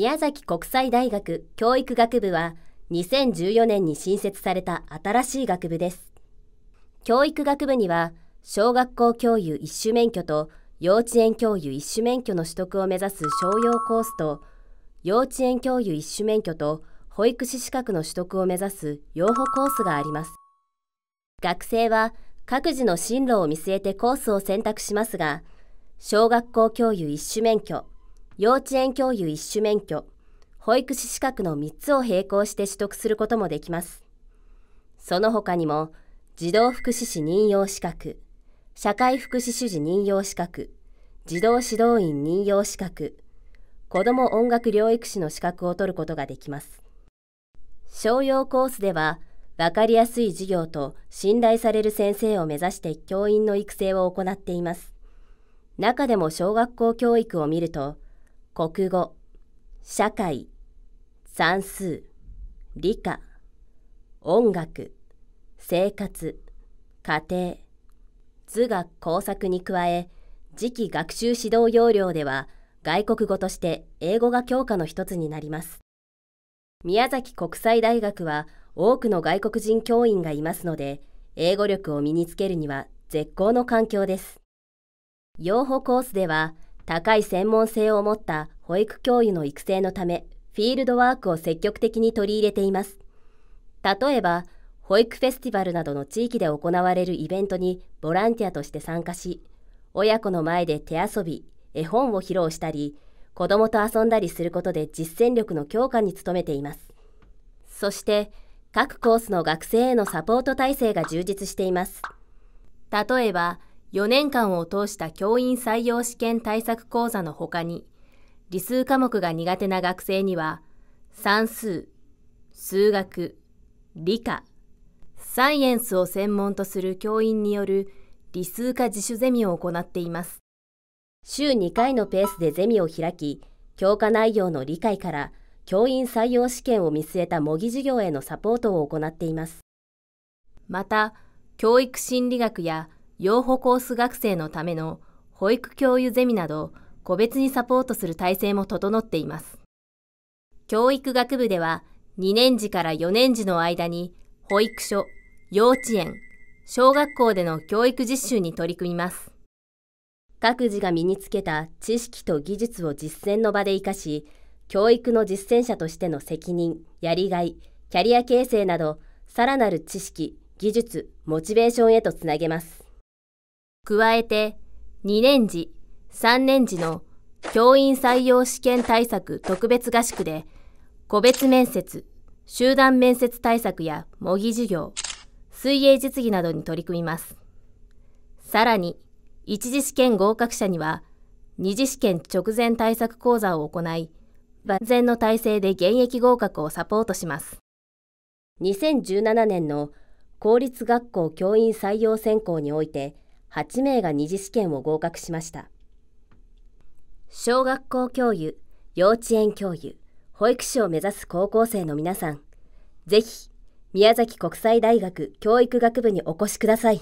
宮崎国際大学教育学部は2014年に新設された新しい学部です教育学部には小学校教諭一種免許と幼稚園教諭一種免許の取得を目指す商用コースと幼稚園教諭一種免許と保育士資格の取得を目指す養護コースがあります学生は各自の進路を見据えてコースを選択しますが小学校教諭一種免許幼稚園教諭一種免許、保育士資格の3つを並行して取得することもできます。その他にも、児童福祉士任用資格、社会福祉主事任用資格、児童指導員任用資格、子ども音楽療育士の資格を取ることができます。商用コースでは、分かりやすい授業と信頼される先生を目指して教員の育成を行っています。中でも小学校教育を見ると、国語、社会、算数、理科、音楽、生活、家庭、図学工作に加え、次期学習指導要領では、外国語として英語が教科の一つになります。宮崎国際大学は多くの外国人教員がいますので、英語力を身につけるには絶好の環境です。養蜂コースでは、高い専門性を持った保育教諭の育成のため、フィールドワークを積極的に取り入れています。例えば、保育フェスティバルなどの地域で行われるイベントにボランティアとして参加し、親子の前で手遊び、絵本を披露したり、子供と遊んだりすることで実践力の強化に努めています。そして、各コースの学生へのサポート体制が充実しています。例えば、4年間を通した教員採用試験対策講座のほかに、理数科目が苦手な学生には、算数、数学、理科、サイエンスを専門とする教員による理数科自主ゼミを行っています。週2回のペースでゼミを開き、教科内容の理解から教員採用試験を見据えた模擬授業へのサポートを行っています。また、教育心理学や養護コース学生のための保育教諭ゼミなど個別にサポートする体制も整っています。教育学部では2年次から4年次の間に保育所、幼稚園、小学校での教育実習に取り組みます。各自が身につけた知識と技術を実践の場で活かし、教育の実践者としての責任、やりがい、キャリア形成など、さらなる知識、技術、モチベーションへとつなげます。加えて2年次、3年次の教員採用試験対策特別合宿で個別面接、集団面接対策や模擬授業、水泳実技などに取り組みます。さらに、一次試験合格者には、二次試験直前対策講座を行い、万全の体制で現役合格をサポートします。2017年の公立学校教員採用選考において、8名が二次試験を合格しました小学校教諭幼稚園教諭保育士を目指す高校生の皆さんぜひ宮崎国際大学教育学部にお越しください。